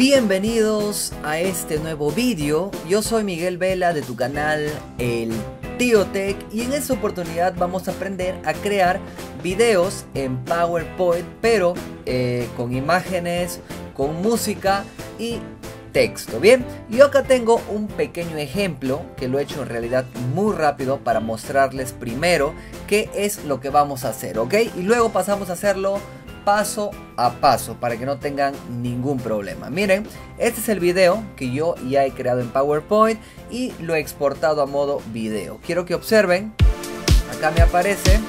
Bienvenidos a este nuevo vídeo, yo soy Miguel Vela de tu canal El Tío Tech y en esta oportunidad vamos a aprender a crear videos en PowerPoint pero eh, con imágenes, con música y texto, ¿bien? Yo acá tengo un pequeño ejemplo que lo he hecho en realidad muy rápido para mostrarles primero qué es lo que vamos a hacer, ¿ok? Y luego pasamos a hacerlo paso a paso para que no tengan ningún problema. Miren, este es el video que yo ya he creado en PowerPoint y lo he exportado a modo video. Quiero que observen, acá me aparece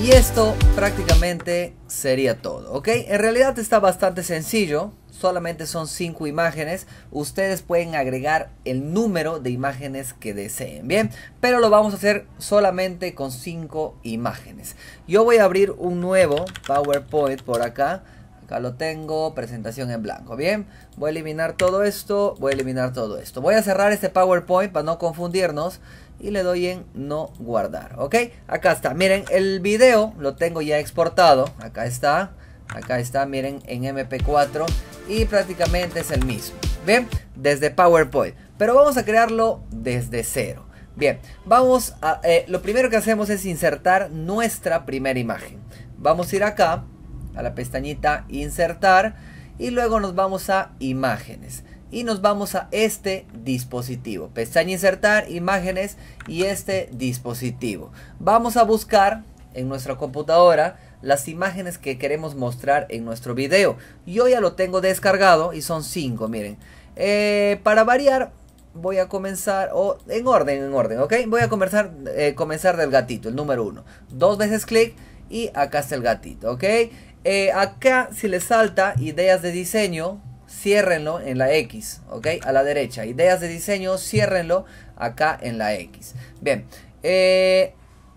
Y esto prácticamente sería todo, ¿ok? En realidad está bastante sencillo, solamente son 5 imágenes. Ustedes pueden agregar el número de imágenes que deseen, ¿bien? Pero lo vamos a hacer solamente con 5 imágenes. Yo voy a abrir un nuevo PowerPoint por acá. Acá lo tengo, presentación en blanco, ¿bien? Voy a eliminar todo esto, voy a eliminar todo esto. Voy a cerrar este PowerPoint para no confundirnos y le doy en no guardar, ¿ok? Acá está, miren, el video lo tengo ya exportado, acá está. Acá está, miren, en MP4 y prácticamente es el mismo. Bien, desde PowerPoint. Pero vamos a crearlo desde cero. Bien, vamos a... Eh, lo primero que hacemos es insertar nuestra primera imagen. Vamos a ir acá, a la pestañita insertar, y luego nos vamos a imágenes. Y nos vamos a este dispositivo. Pestaña insertar, imágenes y este dispositivo. Vamos a buscar en nuestra computadora las imágenes que queremos mostrar en nuestro video. Yo ya lo tengo descargado y son cinco miren. Eh, para variar, voy a comenzar, o en orden, en orden, ¿ok? Voy a comenzar, eh, comenzar del gatito, el número uno Dos veces clic y acá está el gatito, ¿ok? Eh, acá si les salta ideas de diseño, ciérrenlo en la X, ¿ok? A la derecha, ideas de diseño, ciérrenlo acá en la X. Bien,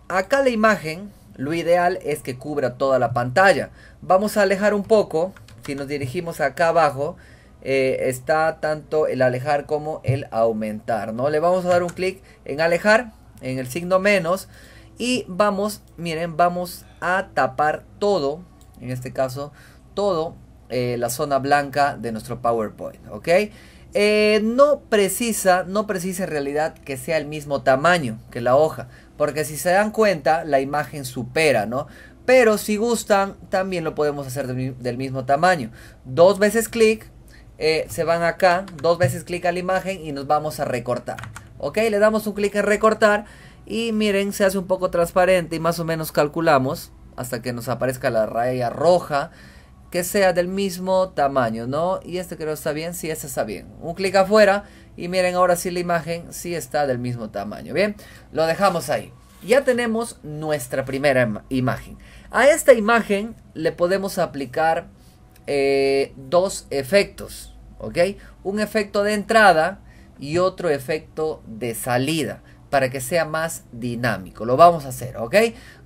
acá la imagen lo ideal es que cubra toda la pantalla. Vamos a alejar un poco. Si nos dirigimos acá abajo, eh, está tanto el alejar como el aumentar. ¿no? Le vamos a dar un clic en alejar, en el signo menos. Y vamos, miren, vamos a tapar todo, en este caso, todo eh, la zona blanca de nuestro PowerPoint. ¿Ok? Eh, no precisa, no precisa en realidad que sea el mismo tamaño que la hoja. Porque si se dan cuenta, la imagen supera, ¿no? Pero si gustan, también lo podemos hacer del mismo tamaño. Dos veces clic, eh, se van acá, dos veces clic a la imagen y nos vamos a recortar. ¿Ok? Le damos un clic en recortar y miren, se hace un poco transparente y más o menos calculamos hasta que nos aparezca la raya roja que sea del mismo tamaño, ¿no? Y este creo está bien, sí, este está bien. Un clic afuera y miren, ahora sí la imagen sí está del mismo tamaño. Bien, lo dejamos ahí. Ya tenemos nuestra primera imagen. A esta imagen le podemos aplicar eh, dos efectos. ¿Ok? Un efecto de entrada y otro efecto de salida para que sea más dinámico. Lo vamos a hacer, ¿ok?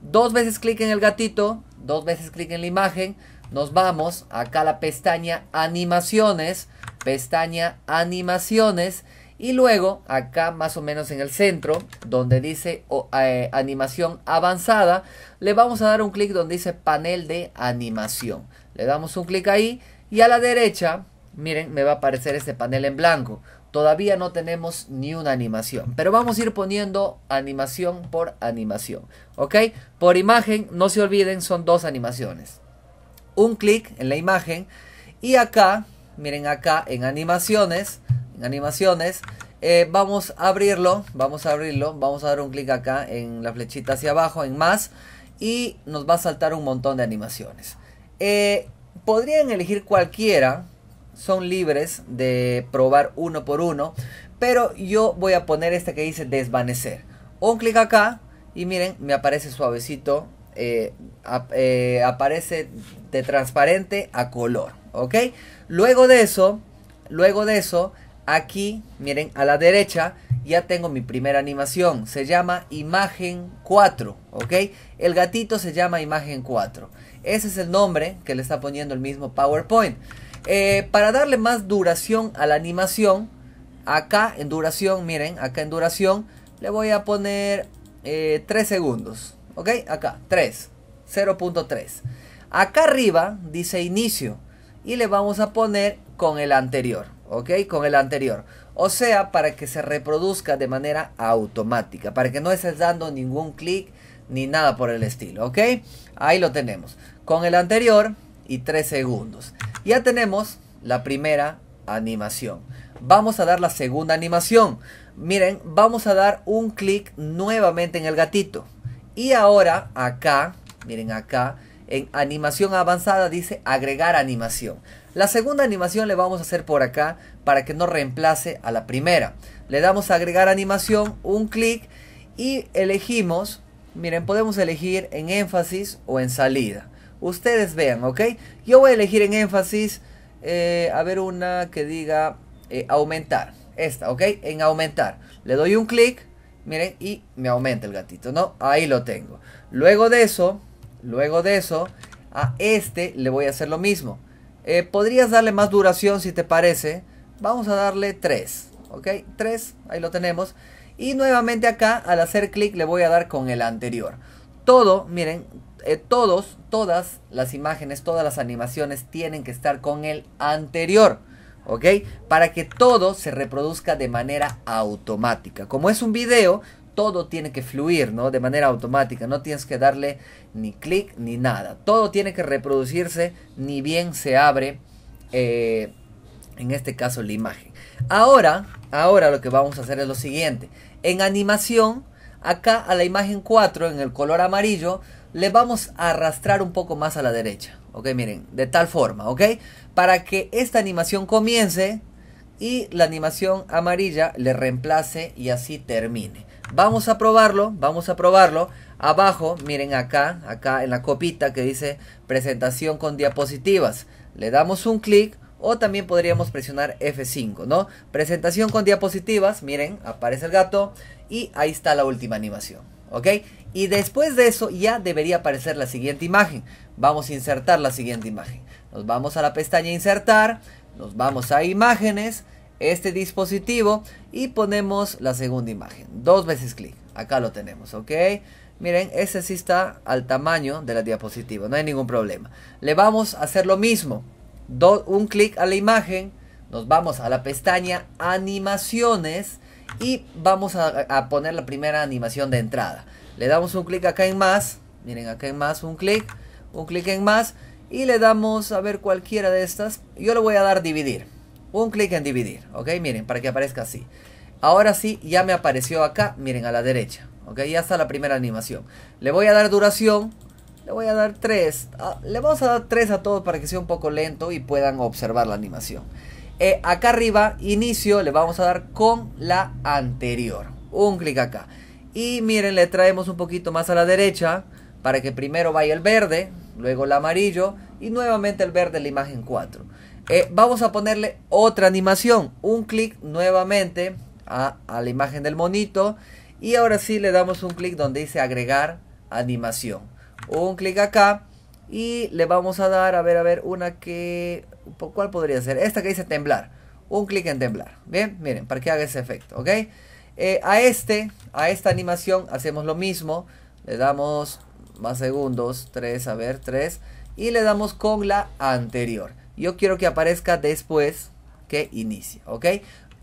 Dos veces clic en el gatito, dos veces clic en la imagen, nos vamos acá a la pestaña animaciones, pestaña animaciones y luego acá más o menos en el centro donde dice eh, animación avanzada le vamos a dar un clic donde dice panel de animación le damos un clic ahí y a la derecha miren me va a aparecer este panel en blanco todavía no tenemos ni una animación pero vamos a ir poniendo animación por animación ok por imagen no se olviden son dos animaciones un clic en la imagen y acá miren acá en animaciones, en animaciones, eh, vamos a abrirlo, vamos a abrirlo, vamos a dar un clic acá en la flechita hacia abajo, en más, y nos va a saltar un montón de animaciones. Eh, podrían elegir cualquiera, son libres de probar uno por uno, pero yo voy a poner este que dice desvanecer. Un clic acá y miren, me aparece suavecito eh, eh, aparece de transparente a color, ¿ok? Luego de eso, luego de eso, aquí, miren, a la derecha, ya tengo mi primera animación. Se llama imagen 4, ¿ok? El gatito se llama imagen 4. Ese es el nombre que le está poniendo el mismo PowerPoint. Eh, para darle más duración a la animación, acá en duración, miren, acá en duración, le voy a poner eh, 3 segundos. ¿Ok? Acá, 3. 0.3. Acá arriba dice inicio. Y le vamos a poner con el anterior. ¿Ok? Con el anterior. O sea, para que se reproduzca de manera automática. Para que no estés dando ningún clic ni nada por el estilo. ¿Ok? Ahí lo tenemos. Con el anterior y 3 segundos. Ya tenemos la primera animación. Vamos a dar la segunda animación. Miren, vamos a dar un clic nuevamente en el gatito. Y ahora acá, miren acá, en animación avanzada dice agregar animación. La segunda animación le vamos a hacer por acá para que no reemplace a la primera. Le damos a agregar animación, un clic y elegimos, miren, podemos elegir en énfasis o en salida. Ustedes vean, ¿ok? Yo voy a elegir en énfasis, eh, a ver una que diga eh, aumentar. Esta, ¿ok? En aumentar. Le doy un clic Miren, y me aumenta el gatito, ¿no? Ahí lo tengo. Luego de eso, luego de eso, a este le voy a hacer lo mismo. Eh, podrías darle más duración si te parece. Vamos a darle 3, ¿ok? 3, ahí lo tenemos. Y nuevamente acá, al hacer clic, le voy a dar con el anterior. Todo, miren, eh, todos, todas las imágenes, todas las animaciones tienen que estar con el anterior. ¿ok? Para que todo se reproduzca de manera automática. Como es un video, todo tiene que fluir, ¿no? De manera automática, no tienes que darle ni clic ni nada. Todo tiene que reproducirse, ni bien se abre, eh, en este caso, la imagen. Ahora, ahora lo que vamos a hacer es lo siguiente. En animación, acá a la imagen 4, en el color amarillo, le vamos a arrastrar un poco más a la derecha. Ok, miren, de tal forma, ok. Para que esta animación comience y la animación amarilla le reemplace y así termine. Vamos a probarlo, vamos a probarlo. Abajo, miren acá, acá en la copita que dice presentación con diapositivas. Le damos un clic o también podríamos presionar F5, ¿no? Presentación con diapositivas, miren, aparece el gato y ahí está la última animación, ¿ok? Y después de eso ya debería aparecer la siguiente imagen. Vamos a insertar la siguiente imagen. Nos vamos a la pestaña insertar, nos vamos a imágenes, este dispositivo y ponemos la segunda imagen. Dos veces clic. Acá lo tenemos, ¿ok? Miren, ese sí está al tamaño de la diapositiva, no hay ningún problema. Le vamos a hacer lo mismo. un clic a la imagen, nos vamos a la pestaña animaciones y vamos a poner la primera animación de entrada. Le damos un clic acá en más. Miren, acá en más, un clic. Un clic en más. Y le damos a ver cualquiera de estas. Yo le voy a dar dividir. Un clic en dividir. Ok, miren, para que aparezca así. Ahora sí, ya me apareció acá. Miren, a la derecha. Ok, ya está la primera animación. Le voy a dar duración. Le voy a dar tres ah, Le vamos a dar tres a todos para que sea un poco lento y puedan observar la animación. Eh, acá arriba, inicio, le vamos a dar con la anterior. Un clic acá. Y miren, le traemos un poquito más a la derecha para que primero vaya el verde, luego el amarillo y nuevamente el verde en la imagen 4. Eh, vamos a ponerle otra animación, un clic nuevamente a, la imagen del monito y ahora sí le damos un clic donde dice agregar animación. Un clic acá y le vamos a dar, a ver, a ver, una que... ¿Cuál podría ser? Esta que dice temblar. Un clic en temblar. Bien, miren, para que haga ese efecto, ¿ok? Eh, a este, a esta animación hacemos lo mismo. Le damos más segundos, 3, a ver, 3. Y le damos con la anterior. Yo quiero que aparezca después que inicie, ¿ok?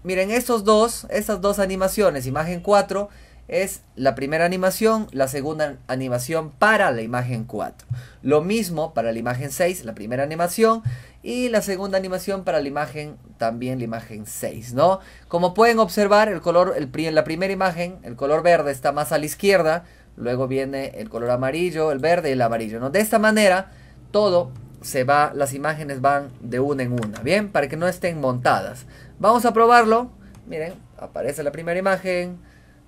Miren, estos dos, estas dos animaciones, imagen 4 es la primera animación, la segunda animación para la imagen 4. Lo mismo para la imagen 6, la primera animación, y la segunda animación para la imagen, también la imagen 6, ¿no? Como pueden observar, el color, el, en la primera imagen, el color verde está más a la izquierda, luego viene el color amarillo, el verde y el amarillo, ¿no? De esta manera, todo se va, las imágenes van de una en una, ¿bien? Para que no estén montadas. Vamos a probarlo, miren, aparece la primera imagen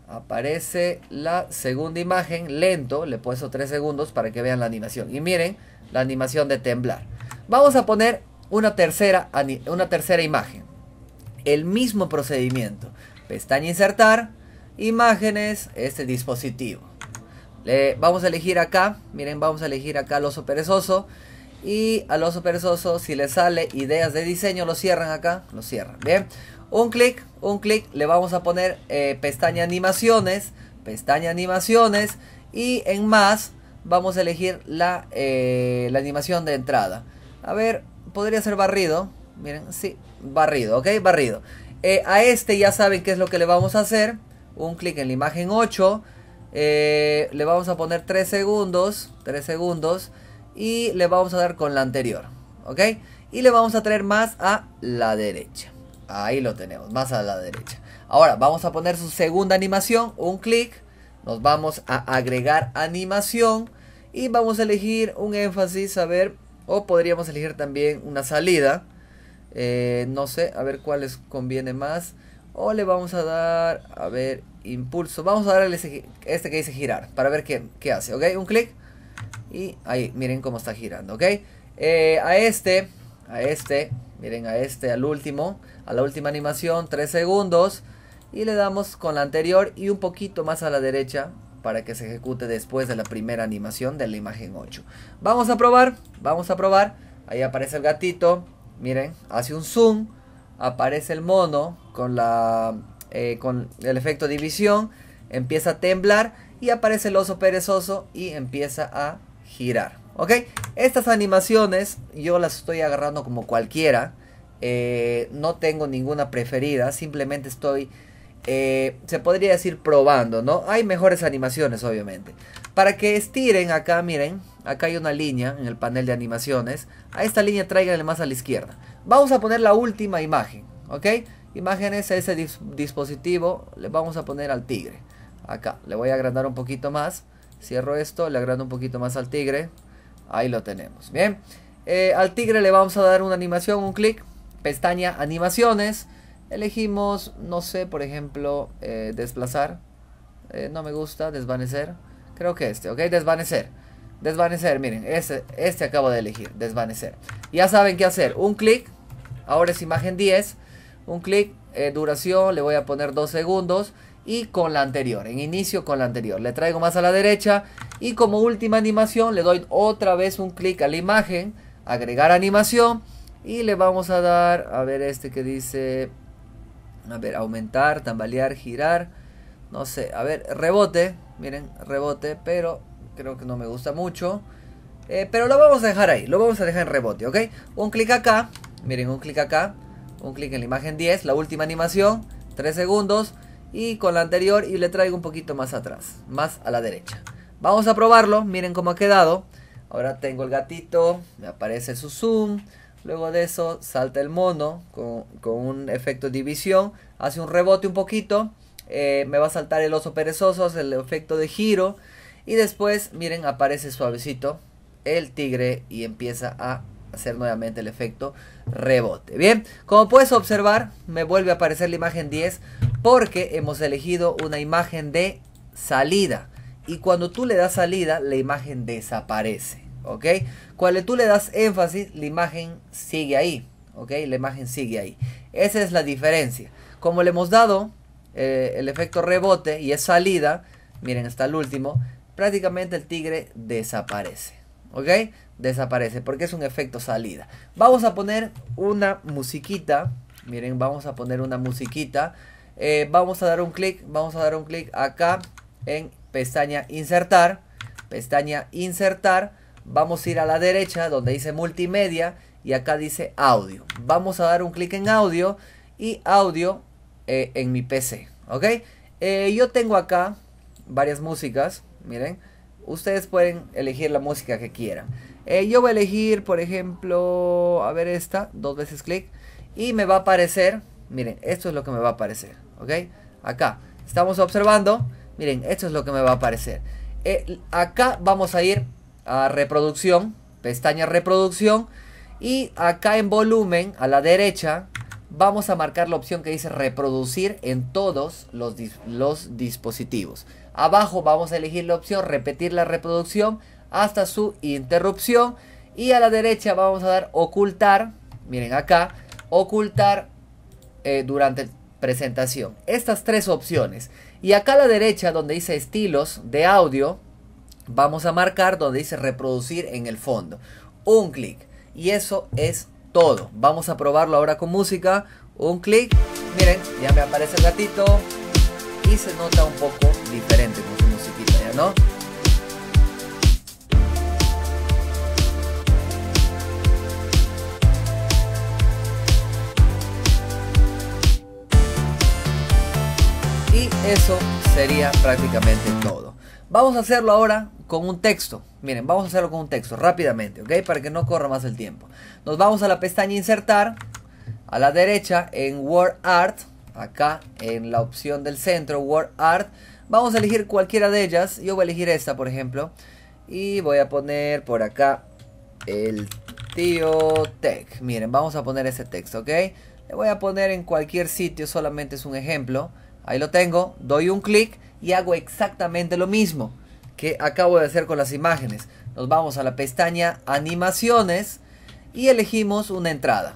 aparece la segunda imagen, lento, le puedo puesto 3 segundos para que vean la animación. Y miren la animación de temblar. Vamos a poner una tercera, una tercera imagen. El mismo procedimiento. Pestaña insertar, imágenes, este dispositivo. Le, vamos a elegir acá, miren, vamos a elegir acá al oso perezoso. Y al oso perezoso, si le sale ideas de diseño, lo cierran acá, lo cierran, ¿bien? un clic, un clic, le vamos a poner eh, pestaña animaciones, pestaña animaciones y en más vamos a elegir eh, la, animación de entrada. A ver, podría ser barrido, miren, sí, barrido, ok, barrido. Eh, a este ya saben qué es lo que le vamos a hacer, un clic en la imagen 8, le vamos a poner 3 segundos, 3 segundos y le vamos a dar con la anterior, ok, y le vamos a traer más a la derecha. Ahí lo tenemos, más a la derecha. Ahora vamos a poner su segunda animación, un clic. Nos vamos a agregar animación y vamos a elegir un énfasis, a ver, o podríamos elegir también una salida. Eh, no sé, a ver cuál les conviene más. O le vamos a dar, a ver, impulso. Vamos a darle este que dice girar, para ver qué, hace, ¿ok? Un clic y ahí, miren cómo está girando, ¿ok? Eh, a este, a este Miren a este, al último, a la última animación, 3 segundos. Y le damos con la anterior y un poquito más a la derecha para que se ejecute después de la primera animación de la imagen 8. Vamos a probar, vamos a probar. Ahí aparece el gatito, miren, hace un zoom, aparece el mono con, la, eh, con el efecto división, empieza a temblar y aparece el oso perezoso y empieza a girar. ¿Ok? Estas animaciones yo las estoy agarrando como cualquiera. Eh, no tengo ninguna preferida. Simplemente estoy, eh, se podría decir, probando, ¿no? Hay mejores animaciones, obviamente. Para que estiren acá, miren. Acá hay una línea en el panel de animaciones. A esta línea tráiganle más a la izquierda. Vamos a poner la última imagen, ¿ok? Imágenes a ese dispositivo. Le vamos a poner al tigre. Acá, le voy a agrandar un poquito más. Cierro esto, le agrando un poquito más al tigre. Ahí lo tenemos, bien. Eh, al tigre le vamos a dar una animación, un clic. Pestaña animaciones. Elegimos, no sé, por ejemplo, eh, desplazar. Eh, no me gusta, desvanecer. Creo que este, ¿ok? Desvanecer. Desvanecer, miren, este, este acabo de elegir, desvanecer. Ya saben qué hacer, un clic, ahora es imagen 10, un clic, duración, le voy a poner 2 segundos y con la anterior. En inicio con la anterior. Le traigo más a la derecha y como última animación le doy otra vez un clic a la imagen. Agregar animación y le vamos a dar, a ver este que dice, a ver, aumentar, tambalear, girar. No sé, a ver, rebote. Miren, rebote, pero creo que no me gusta mucho. Eh, pero lo vamos a dejar ahí, lo vamos a dejar en rebote, ¿ok? Un clic acá, miren, un clic acá, un clic en la imagen 10, la última animación, 3 segundos, y con la anterior y le traigo un poquito más atrás, más a la derecha. Vamos a probarlo, miren cómo ha quedado. Ahora tengo el gatito, me aparece su zoom. Luego de eso salta el mono con, un efecto división. Hace un rebote un poquito. Eh, me va a saltar el oso perezoso, el efecto de giro. Y después, miren, aparece suavecito el tigre y empieza a hacer nuevamente el efecto rebote. Bien, como puedes observar, me vuelve a aparecer la imagen 10 porque hemos elegido una imagen de salida. Y cuando tú le das salida, la imagen desaparece. ¿Ok? Cuando tú le das énfasis, la imagen sigue ahí. ¿Ok? La imagen sigue ahí. Esa es la diferencia. Como le hemos dado eh, el efecto rebote y es salida, miren, hasta el último, prácticamente el tigre desaparece. ¿Ok? Desaparece porque es un efecto salida. Vamos a poner una musiquita. Miren, vamos a poner una musiquita. Eh, vamos a dar un clic, vamos a dar un clic acá en pestaña insertar, pestaña insertar, vamos a ir a la derecha donde dice multimedia y acá dice audio. Vamos a dar un clic en audio y audio eh, en mi PC, ¿ok? Eh, yo tengo acá varias músicas, miren, ustedes pueden elegir la música que quieran. yo voy a elegir, por ejemplo, a ver esta, dos veces clic y me va a aparecer, miren, esto es lo que me va a aparecer. ¿ok? Acá, estamos observando, miren, esto es lo que me va a aparecer. Eh, acá vamos a ir a reproducción, pestaña reproducción, y acá en volumen, a la derecha, vamos a marcar la opción que dice reproducir en todos los, dispositivos. Abajo vamos a elegir la opción repetir la reproducción hasta su interrupción. Y a la derecha vamos a dar ocultar, miren acá, ocultar eh, el durante presentación. Estas tres opciones. Y acá a la derecha donde dice estilos de audio, vamos a marcar donde dice reproducir en el fondo. Un clic. Y eso es todo. Vamos a probarlo ahora con música. Un clic. Miren, ya me aparece el gatito. Y se nota un poco diferente con su musiquita, ¿ya no? Eso sería prácticamente todo. Vamos a hacerlo ahora con un texto. Miren, vamos a hacerlo con un texto rápidamente, ¿ok? Para que no corra más el tiempo. Nos vamos a la pestaña insertar, a la derecha en Word Art, acá en la opción del centro, Word Art. Vamos a elegir cualquiera de ellas. Yo voy a elegir esta, por ejemplo. Y voy a poner por acá el tío Tech. Miren, vamos a poner ese texto, ¿ok? Le voy a poner en cualquier sitio, solamente es un ejemplo. Ahí lo tengo, doy un clic y hago exactamente lo mismo que acabo de hacer con las imágenes. Nos vamos a la pestaña animaciones y elegimos una entrada.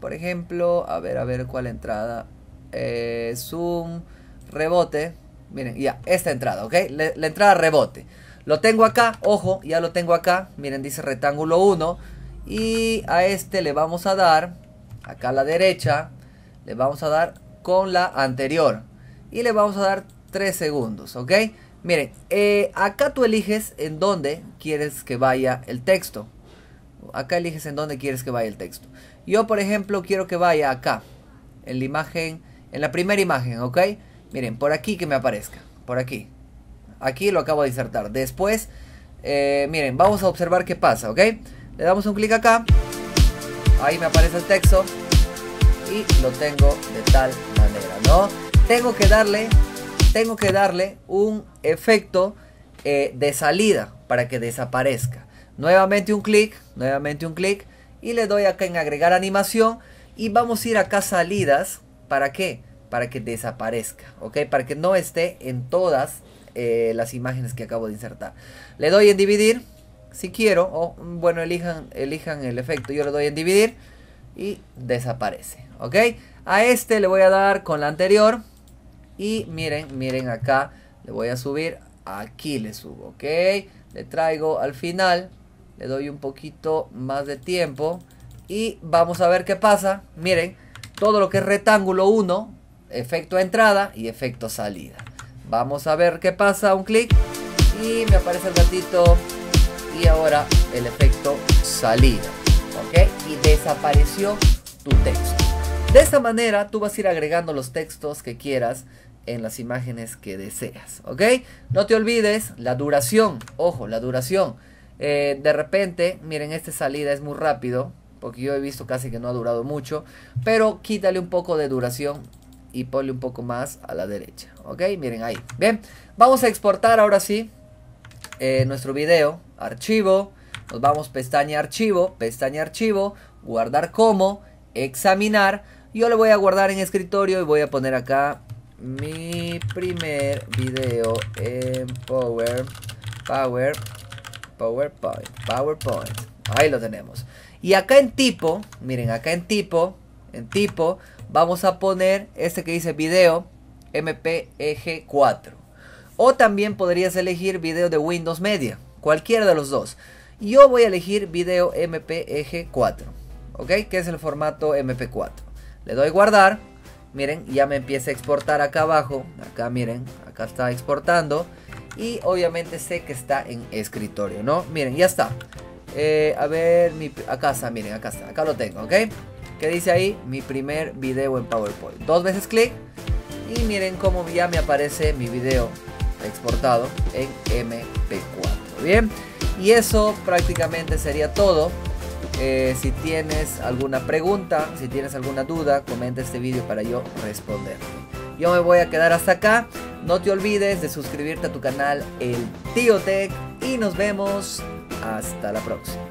Por ejemplo, a ver, a ver cuál entrada. es zoom, rebote. Miren, ya, esta entrada, ¿ok? la entrada rebote. Lo tengo acá, ojo, ya lo tengo acá. Miren, dice rectángulo 1. Y a este le vamos a dar, acá a la derecha, le vamos a dar con la anterior y le vamos a dar 3 segundos, ¿ok? Miren, eh, acá tú eliges en dónde quieres que vaya el texto. Acá eliges en dónde quieres que vaya el texto. Yo, por ejemplo, quiero que vaya acá, en la imagen, en la primera imagen, ¿ok? Miren, por aquí que me aparezca, por aquí. Aquí lo acabo de insertar. Después, eh, miren, vamos a observar qué pasa, ¿ok? Le damos un clic acá, ahí me aparece el texto y lo tengo de tal manera, ¿no? tengo que darle, tengo que darle un efecto eh, de salida para que desaparezca. Nuevamente un clic, nuevamente un clic y le doy acá en agregar animación y vamos a ir acá salidas. ¿Para qué? Para que desaparezca, ¿ok? Para que no esté en todas eh, las imágenes que acabo de insertar. Le doy en dividir, si quiero, o bueno, elijan, elijan el efecto. Yo le doy en dividir y desaparece, ¿ok? A este le voy a dar con la anterior, y miren, miren acá, le voy a subir, aquí le subo, ¿ok? Le traigo al final, le doy un poquito más de tiempo y vamos a ver qué pasa. Miren, todo lo que es rectángulo 1, efecto entrada y efecto salida. Vamos a ver qué pasa, un clic y me aparece el gatito y ahora el efecto salida, ¿ok? Y desapareció tu texto. De esta manera tú vas a ir agregando los textos que quieras en las imágenes que deseas, ¿ok? No te olvides la duración, ojo, la duración. Eh, de repente, miren, esta salida es muy rápido, porque yo he visto casi que no ha durado mucho, pero quítale un poco de duración y ponle un poco más a la derecha, ¿ok? Miren ahí, bien, vamos a exportar ahora sí eh, nuestro video, archivo, nos vamos pestaña archivo, pestaña archivo, guardar como, examinar, yo le voy a guardar en escritorio y voy a poner acá mi primer video en Power, Power, PowerPoint, PowerPoint. Ahí lo tenemos. Y acá en tipo, miren, acá en tipo, en tipo, vamos a poner este que dice video MPEG 4. O también podrías elegir video de Windows Media, cualquiera de los dos. Yo voy a elegir video MPEG 4, ¿ok? Que es el formato MP4. Le doy guardar. Miren, ya me empieza a exportar acá abajo. Acá miren, acá está exportando. Y obviamente sé que está en escritorio, ¿no? Miren, ya está. Eh, a ver, mi, acá está, miren, acá está. Acá lo tengo, ¿ok? ¿Qué dice ahí? Mi primer video en PowerPoint. Dos veces clic. Y miren cómo ya me aparece mi video exportado en MP4. Bien. Y eso prácticamente sería todo. Eh, si tienes alguna pregunta, si tienes alguna duda, comenta este vídeo para yo responder Yo me voy a quedar hasta acá. No te olvides de suscribirte a tu canal El Tío Tech y nos vemos hasta la próxima.